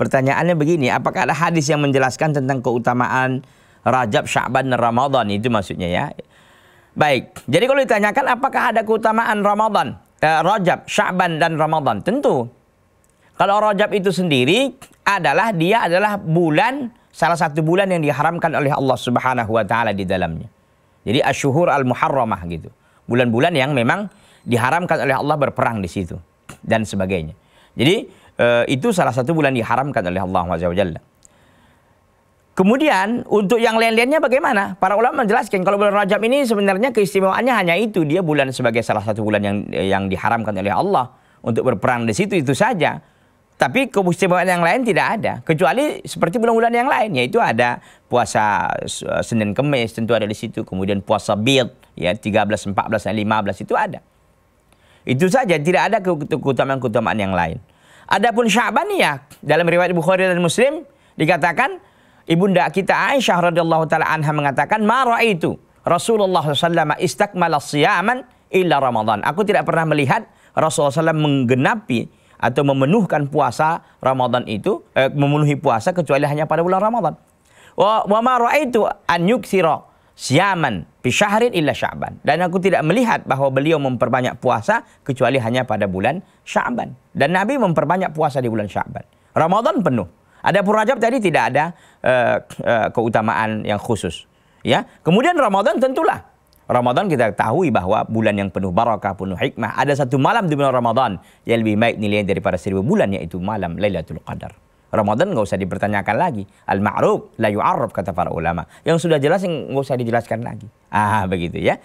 Pertanyaannya begini, apakah ada hadis yang menjelaskan tentang keutamaan Rajab, Sya'ban, dan Ramadan? Itu maksudnya ya. Baik, jadi kalau ditanyakan apakah ada keutamaan Ramadan, eh, Rajab, Sya'ban, dan Ramadan? Tentu. Kalau Rajab itu sendiri adalah dia adalah bulan, salah satu bulan yang diharamkan oleh Allah Subhanahu wa taala di dalamnya. Jadi asyuhur al-muharramah gitu. Bulan-bulan yang memang diharamkan oleh Allah berperang di situ dan sebagainya. Jadi Eh, itu salah satu bulan diharamkan oleh Allah Subhanahu Kemudian untuk yang lain-lainnya bagaimana? Para ulama menjelaskan kalau bulan Rajab ini sebenarnya keistimewaannya hanya itu dia bulan sebagai salah satu bulan yang yang diharamkan oleh Allah untuk berperang di situ itu saja. Tapi keistimewaan yang lain tidak ada kecuali seperti bulan-bulan yang lain yaitu ada puasa eh, Senin Kemis tentu ada di situ, kemudian puasa Bid ya 13, 14 dan 15 itu ada. Itu saja tidak ada keutamaan-keutamaan yang lain. Adapun Sya'baniyah dalam riwayat Bukhari dan Muslim dikatakan ibunda kita Aisyah radhiyallahu taala anha mengatakan mara itu Rasulullah SAW istakmala siyaman illa Ramadan. Aku tidak pernah melihat Rasulullah SAW menggenapi atau memenuhkan puasa Ramadan itu, eh, memenuhi puasa kecuali hanya pada bulan Ramadan. Wa, wa ma ra'aitu an yuksira siaman bisyahrin illa sya'ban. Dan aku tidak melihat bahwa beliau memperbanyak puasa kecuali hanya pada bulan sya'ban. Dan Nabi memperbanyak puasa di bulan sya'ban. Ramadan penuh. Ada pun Rajab tadi tidak ada eh, eh, keutamaan yang khusus. Ya, Kemudian Ramadan tentulah. Ramadan kita ketahui bahwa bulan yang penuh barakah, penuh hikmah. Ada satu malam di bulan Ramadan yang lebih baik nilainya daripada seribu bulan yaitu malam Lailatul Qadar. Ramadan nggak usah dipertanyakan lagi. Al-ma'ruf la yu'arruf kata para ulama. Yang sudah jelas nggak usah dijelaskan lagi. Ah begitu ya.